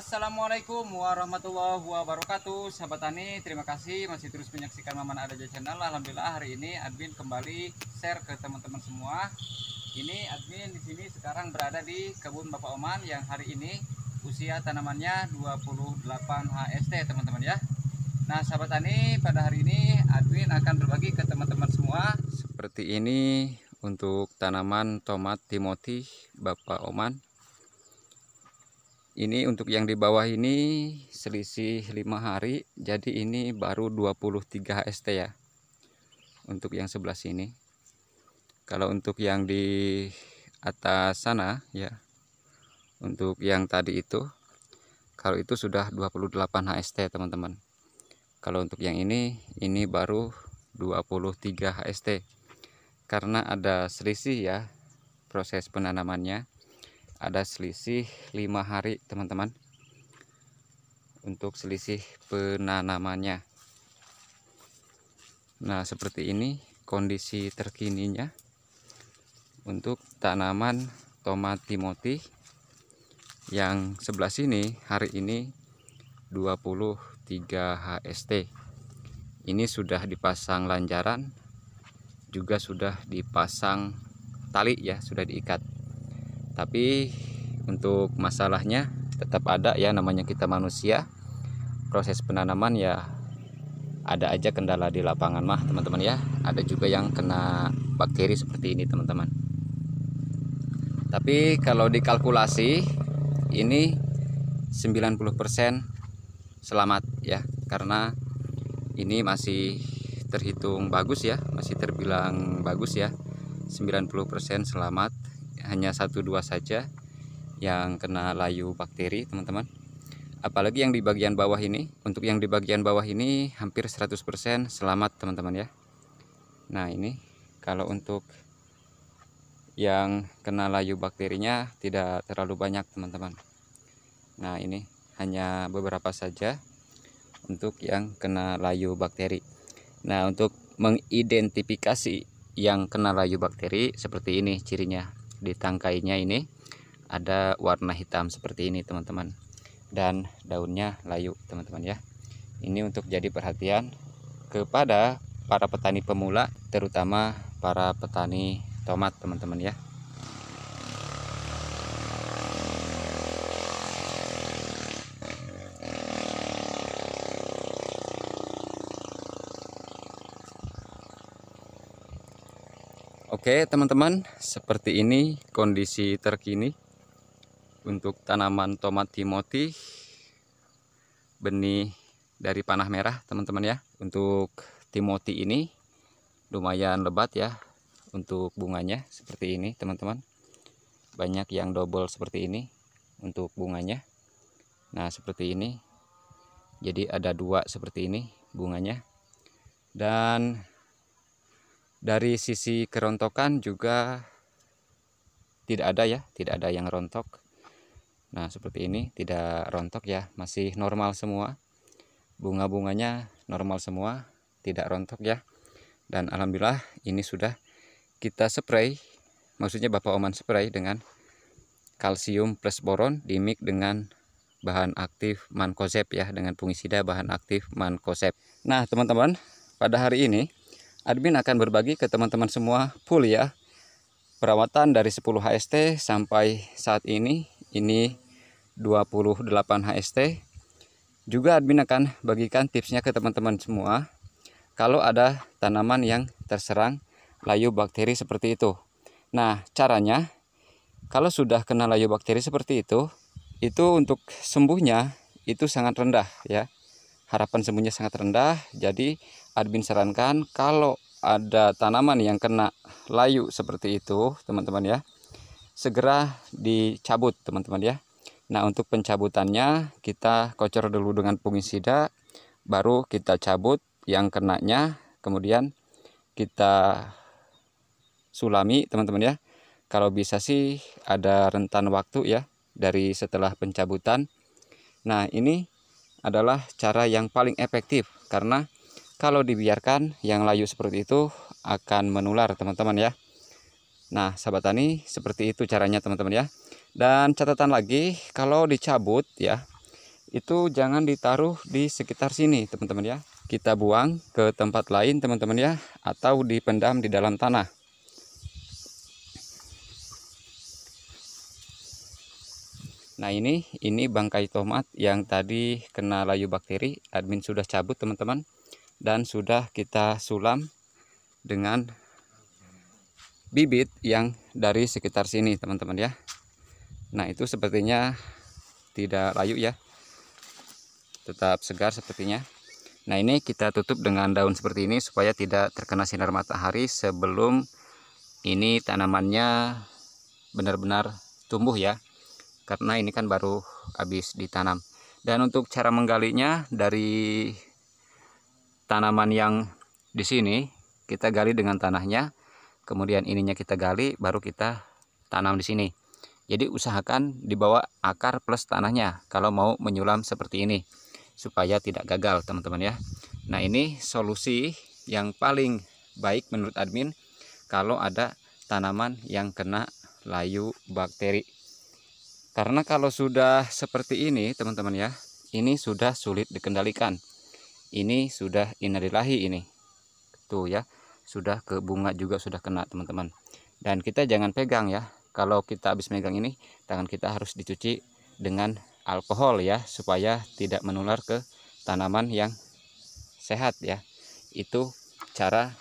Assalamualaikum warahmatullahi wabarakatuh Sahabat Tani, terima kasih masih terus menyaksikan Maman Adaja Channel Alhamdulillah hari ini admin kembali share ke teman-teman semua Ini admin di sini sekarang berada di kebun Bapak Oman Yang hari ini usia tanamannya 28 HST teman-teman ya Nah sahabat Tani, pada hari ini admin akan berbagi ke teman-teman semua Seperti ini untuk tanaman tomat timoti Bapak Oman ini untuk yang di bawah ini selisih 5 hari jadi ini baru 23 HST ya untuk yang sebelah sini kalau untuk yang di atas sana ya untuk yang tadi itu kalau itu sudah 28 HST teman-teman kalau untuk yang ini ini baru 23 HST karena ada selisih ya proses penanamannya ada selisih lima hari teman-teman untuk selisih penanamannya nah seperti ini kondisi terkininya untuk tanaman tomat timoti yang sebelah sini hari ini 23 HST ini sudah dipasang lanjaran juga sudah dipasang tali ya sudah diikat tapi untuk masalahnya tetap ada ya namanya kita manusia proses penanaman ya ada aja kendala di lapangan mah teman-teman ya ada juga yang kena bakteri seperti ini teman-teman tapi kalau dikalkulasi ini 90% selamat ya karena ini masih terhitung bagus ya masih terbilang bagus ya 90% selamat hanya satu dua saja yang kena layu bakteri teman-teman apalagi yang di bagian bawah ini untuk yang di bagian bawah ini hampir 100% selamat teman-teman ya nah ini kalau untuk yang kena layu bakterinya tidak terlalu banyak teman-teman nah ini hanya beberapa saja untuk yang kena layu bakteri nah untuk mengidentifikasi yang kena layu bakteri seperti ini cirinya di tangkainya ini ada warna hitam seperti ini teman-teman dan daunnya layu teman-teman ya ini untuk jadi perhatian kepada para petani pemula terutama para petani tomat teman-teman ya Oke teman-teman seperti ini kondisi terkini untuk tanaman tomat timoti benih dari panah merah teman-teman ya untuk timoti ini lumayan lebat ya untuk bunganya seperti ini teman-teman banyak yang double seperti ini untuk bunganya nah seperti ini jadi ada dua seperti ini bunganya dan dari sisi kerontokan juga tidak ada ya tidak ada yang rontok nah seperti ini tidak rontok ya masih normal semua bunga-bunganya normal semua tidak rontok ya dan alhamdulillah ini sudah kita spray maksudnya Bapak Oman spray dengan kalsium plus boron dimik dengan bahan aktif mankosep ya dengan fungisida bahan aktif mankosep. Nah, teman-teman, pada hari ini admin akan berbagi ke teman-teman semua full ya perawatan dari 10 HST sampai saat ini ini 28 HST juga admin akan bagikan tipsnya ke teman-teman semua kalau ada tanaman yang terserang layu bakteri seperti itu nah caranya kalau sudah kena layu bakteri seperti itu itu untuk sembuhnya itu sangat rendah ya harapan sembuhnya sangat rendah jadi admin sarankan kalau ada tanaman yang kena layu seperti itu teman-teman ya segera dicabut teman-teman ya nah untuk pencabutannya kita kocor dulu dengan fungisida baru kita cabut yang kenanya kemudian kita sulami teman-teman ya kalau bisa sih ada rentan waktu ya dari setelah pencabutan nah ini adalah cara yang paling efektif karena kalau dibiarkan yang layu seperti itu akan menular teman-teman ya nah sahabat tani seperti itu caranya teman-teman ya dan catatan lagi kalau dicabut ya itu jangan ditaruh di sekitar sini teman-teman ya kita buang ke tempat lain teman-teman ya atau dipendam di dalam tanah Nah ini ini bangkai tomat yang tadi kena layu bakteri admin sudah cabut teman-teman dan sudah kita sulam dengan bibit yang dari sekitar sini teman-teman ya nah itu sepertinya tidak layu ya tetap segar sepertinya nah ini kita tutup dengan daun seperti ini supaya tidak terkena sinar matahari sebelum ini tanamannya benar-benar tumbuh ya karena ini kan baru habis ditanam dan untuk cara menggalinya dari tanaman yang di sini kita gali dengan tanahnya kemudian ininya kita gali baru kita tanam di sini jadi usahakan dibawa akar plus tanahnya kalau mau menyulam seperti ini supaya tidak gagal teman-teman ya nah ini solusi yang paling baik menurut admin kalau ada tanaman yang kena layu bakteri karena kalau sudah seperti ini teman-teman ya ini sudah sulit dikendalikan ini sudah inarilahi ini tuh ya sudah ke bunga juga sudah kena teman-teman dan kita jangan pegang ya kalau kita habis megang ini tangan kita harus dicuci dengan alkohol ya supaya tidak menular ke tanaman yang sehat ya itu cara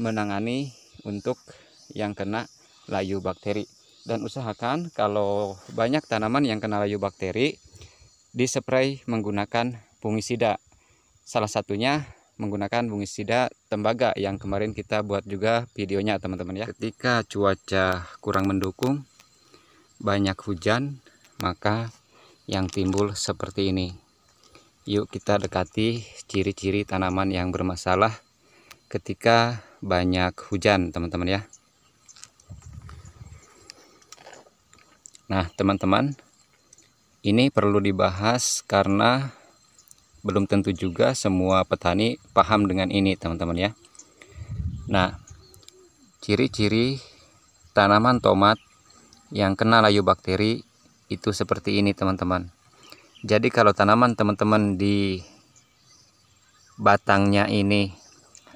menangani untuk yang kena layu bakteri dan usahakan kalau banyak tanaman yang kena layu bakteri dispray menggunakan fungisida Salah satunya menggunakan fungisida tembaga yang kemarin kita buat juga videonya teman-teman ya. Ketika cuaca kurang mendukung, banyak hujan, maka yang timbul seperti ini. Yuk kita dekati ciri-ciri tanaman yang bermasalah ketika banyak hujan teman-teman ya. Nah teman-teman, ini perlu dibahas karena belum tentu juga semua petani paham dengan ini teman-teman ya nah ciri-ciri tanaman tomat yang kena layu bakteri itu seperti ini teman-teman jadi kalau tanaman teman-teman di batangnya ini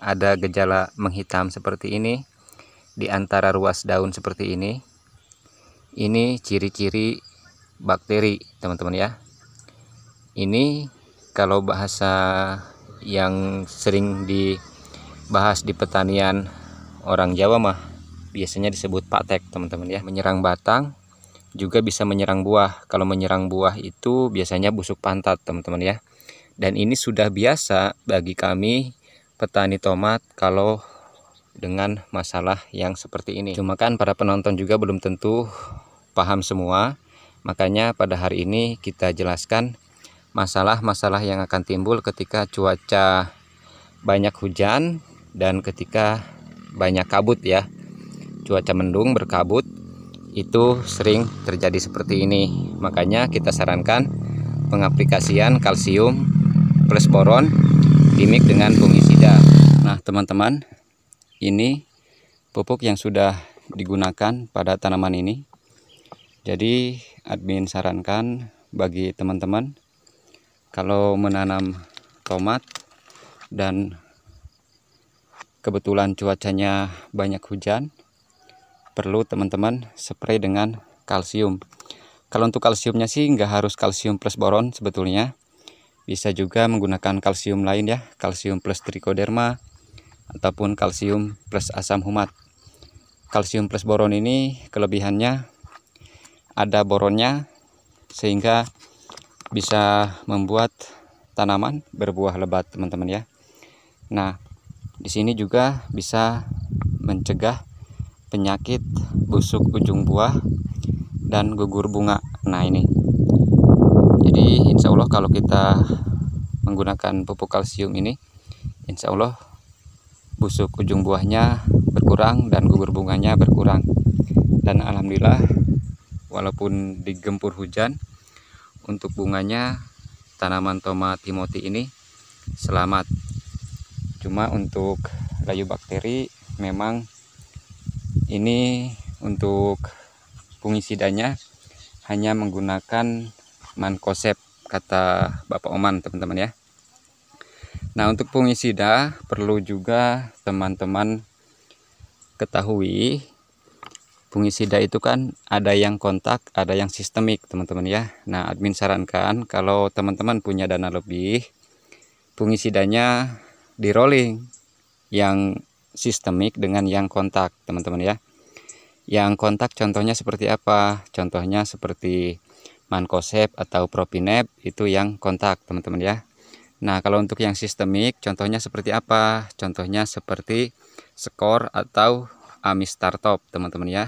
ada gejala menghitam seperti ini di antara ruas daun seperti ini ini ciri-ciri bakteri teman-teman ya ini kalau bahasa yang sering dibahas di pertanian orang Jawa mah biasanya disebut patek teman-teman ya menyerang batang juga bisa menyerang buah kalau menyerang buah itu biasanya busuk pantat teman-teman ya dan ini sudah biasa bagi kami petani tomat kalau dengan masalah yang seperti ini cuma kan para penonton juga belum tentu paham semua makanya pada hari ini kita jelaskan masalah-masalah yang akan timbul ketika cuaca banyak hujan dan ketika banyak kabut ya cuaca mendung berkabut itu sering terjadi seperti ini makanya kita sarankan pengaplikasian kalsium plus boron dimik dengan fungisida nah teman-teman ini pupuk yang sudah digunakan pada tanaman ini jadi admin sarankan bagi teman-teman kalau menanam tomat dan kebetulan cuacanya banyak hujan perlu teman-teman spray dengan kalsium kalau untuk kalsiumnya sih nggak harus kalsium plus boron sebetulnya bisa juga menggunakan kalsium lain ya kalsium plus trichoderma ataupun kalsium plus asam humat kalsium plus boron ini kelebihannya ada boronnya sehingga bisa membuat tanaman berbuah lebat teman-teman ya. Nah, di sini juga bisa mencegah penyakit busuk ujung buah dan gugur bunga. Nah, ini. Jadi, insya Allah kalau kita menggunakan pupuk kalsium ini, insya Allah busuk ujung buahnya berkurang dan gugur bunganya berkurang. Dan alhamdulillah walaupun digempur hujan untuk bunganya tanaman tomat timoti ini selamat cuma untuk layu bakteri memang ini untuk fungisidanya hanya menggunakan mankosep kata Bapak Oman teman-teman ya Nah untuk fungisida perlu juga teman-teman ketahui fungisida itu kan ada yang kontak, ada yang sistemik, teman-teman ya. Nah, admin sarankan kalau teman-teman punya dana lebih, fungisidanya di rolling yang sistemik dengan yang kontak, teman-teman ya. Yang kontak contohnya seperti apa? Contohnya seperti mankosep atau propinep itu yang kontak, teman-teman ya. Nah, kalau untuk yang sistemik, contohnya seperti apa? Contohnya seperti skor atau amistartop, teman-teman ya.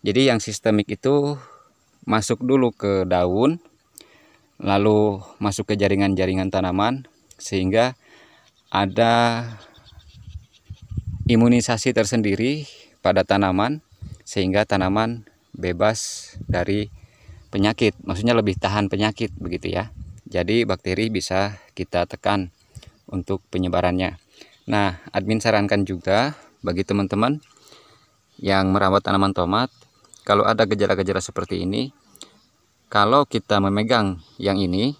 Jadi yang sistemik itu masuk dulu ke daun, lalu masuk ke jaringan-jaringan tanaman sehingga ada imunisasi tersendiri pada tanaman sehingga tanaman bebas dari penyakit, maksudnya lebih tahan penyakit begitu ya. Jadi bakteri bisa kita tekan untuk penyebarannya. Nah, admin sarankan juga bagi teman-teman yang merawat tanaman tomat kalau ada gejala-gejala seperti ini kalau kita memegang yang ini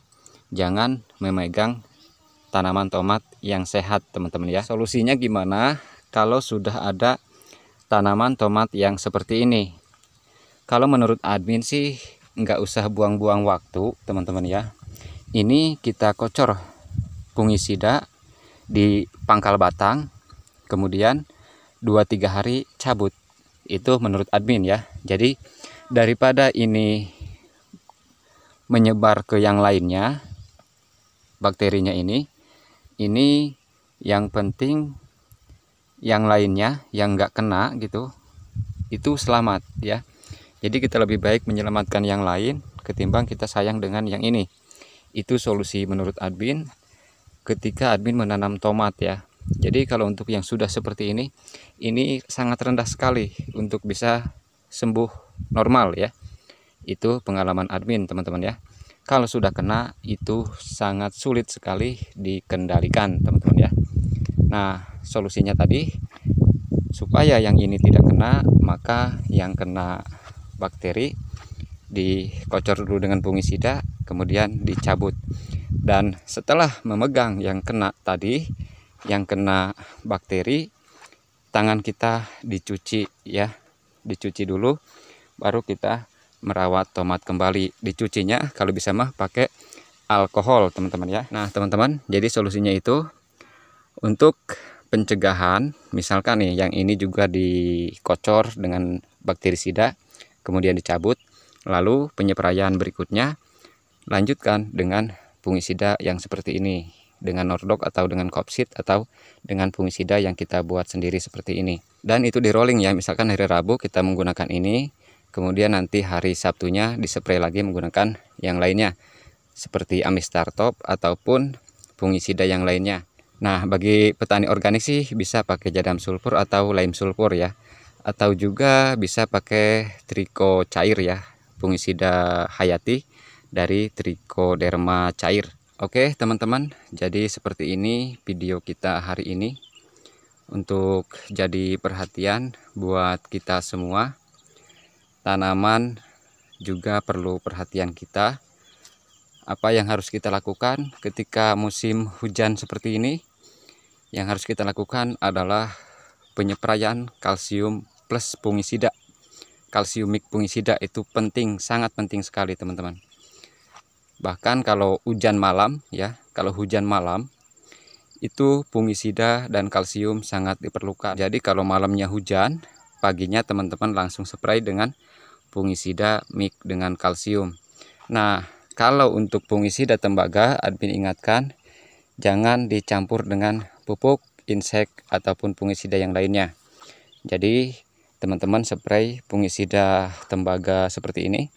jangan memegang tanaman tomat yang sehat teman-teman ya solusinya gimana kalau sudah ada tanaman tomat yang seperti ini kalau menurut admin sih nggak usah buang-buang waktu teman-teman ya ini kita kocor fungisida di pangkal batang kemudian 2-3 hari cabut itu menurut admin ya jadi daripada ini menyebar ke yang lainnya bakterinya ini ini yang penting yang lainnya yang nggak kena gitu itu selamat ya jadi kita lebih baik menyelamatkan yang lain ketimbang kita sayang dengan yang ini itu solusi menurut admin ketika admin menanam tomat ya jadi kalau untuk yang sudah seperti ini, ini sangat rendah sekali untuk bisa sembuh normal ya. Itu pengalaman admin teman-teman ya. Kalau sudah kena itu sangat sulit sekali dikendalikan teman-teman ya. Nah solusinya tadi supaya yang ini tidak kena maka yang kena bakteri dikocor dulu dengan fungisida kemudian dicabut dan setelah memegang yang kena tadi yang kena bakteri tangan kita dicuci ya dicuci dulu baru kita merawat tomat kembali dicucinya kalau bisa mah pakai alkohol teman-teman ya nah teman-teman jadi solusinya itu untuk pencegahan misalkan nih yang ini juga dikocor dengan bakterisida kemudian dicabut lalu penyeprayan berikutnya lanjutkan dengan fungisida yang seperti ini dengan nordok atau dengan kopsit atau dengan fungisida yang kita buat sendiri seperti ini dan itu di rolling ya misalkan hari Rabu kita menggunakan ini kemudian nanti hari Sabtunya dispray lagi menggunakan yang lainnya seperti amistar top ataupun fungisida yang lainnya nah bagi petani organik sih bisa pakai jadam sulfur atau lime sulfur ya atau juga bisa pakai triko cair ya fungisida hayati dari trikoderma cair Oke teman-teman, jadi seperti ini video kita hari ini untuk jadi perhatian buat kita semua. Tanaman juga perlu perhatian kita. Apa yang harus kita lakukan ketika musim hujan seperti ini? Yang harus kita lakukan adalah penyeprayan kalsium plus fungisida. Kalsiumik fungisida itu penting, sangat penting sekali teman-teman bahkan kalau hujan malam ya kalau hujan malam itu fungisida dan kalsium sangat diperlukan jadi kalau malamnya hujan paginya teman-teman langsung spray dengan fungisida mix dengan kalsium nah kalau untuk fungisida tembaga admin ingatkan jangan dicampur dengan pupuk insek ataupun fungisida yang lainnya jadi teman-teman spray fungisida tembaga seperti ini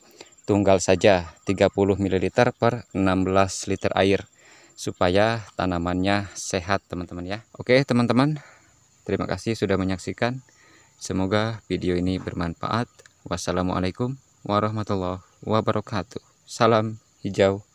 tunggal saja 30 ml per 16 liter air supaya tanamannya sehat teman-teman ya oke teman-teman terima kasih sudah menyaksikan semoga video ini bermanfaat wassalamualaikum warahmatullahi wabarakatuh salam hijau